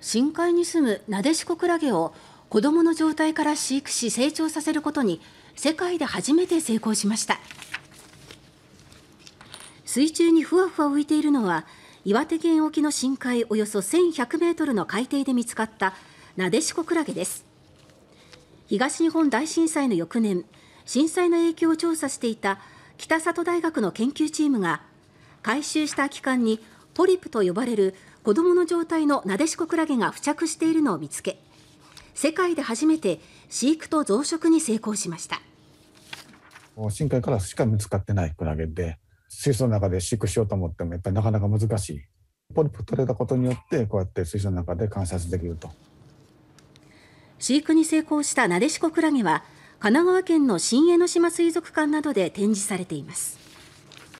深海に住むナデシコクラゲを子どもの状態から飼育し成長させることに世界で初めて成功しました水中にふわふわ浮いているのは岩手県沖の深海およそ1 1 0 0ルの海底で見つかったナデシコクラゲです東日本大震災の翌年震災の影響を調査していた北里大学の研究チームが回収した空き缶にポリプと呼ばれる子どもの状態のナデシコクラゲが付着しているのを見つけ世界で初めて飼育と増殖に成功しました深海からしか見つかってないクラゲで水槽の中で飼育しようと思ってもやっぱりなかなか難しいポリプ取れたことによってこうやって水槽の中で観察できると飼育に成功したナデシコクラゲは神奈川県の新江ノ島水族館などで展示されています